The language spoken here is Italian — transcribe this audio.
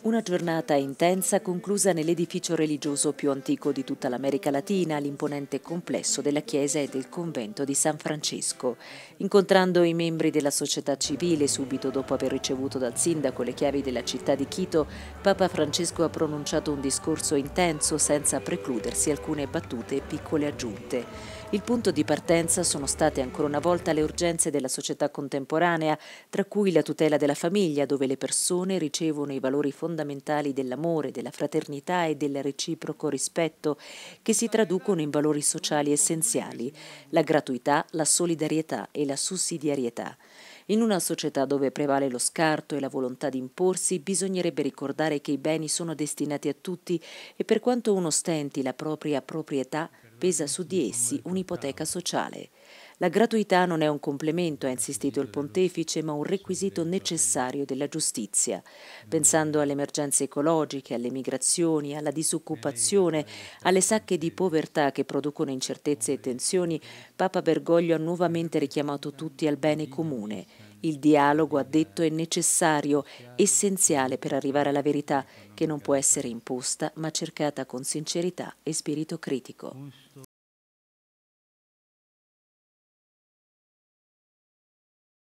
Una giornata intensa conclusa nell'edificio religioso più antico di tutta l'America Latina, l'imponente complesso della chiesa e del convento di San Francesco. Incontrando i membri della società civile subito dopo aver ricevuto dal sindaco le chiavi della città di Quito, Papa Francesco ha pronunciato un discorso intenso senza precludersi alcune battute e piccole aggiunte. Il punto di partenza sono state ancora una volta le urgenze della società contemporanea, tra cui la tutela della famiglia, dove le persone ricevono i valori fondamentali fondamentali dell'amore, della fraternità e del reciproco rispetto che si traducono in valori sociali essenziali, la gratuità, la solidarietà e la sussidiarietà. In una società dove prevale lo scarto e la volontà di imporsi, bisognerebbe ricordare che i beni sono destinati a tutti e per quanto uno stenti la propria proprietà, pesa su di essi un'ipoteca sociale. La gratuità non è un complemento, ha insistito il pontefice, ma un requisito necessario della giustizia. Pensando alle emergenze ecologiche, alle migrazioni, alla disoccupazione, alle sacche di povertà che producono incertezze e tensioni, Papa Bergoglio ha nuovamente richiamato tutti al bene comune. Il dialogo, ha detto, è necessario, essenziale per arrivare alla verità, che non può essere imposta, ma cercata con sincerità e spirito critico.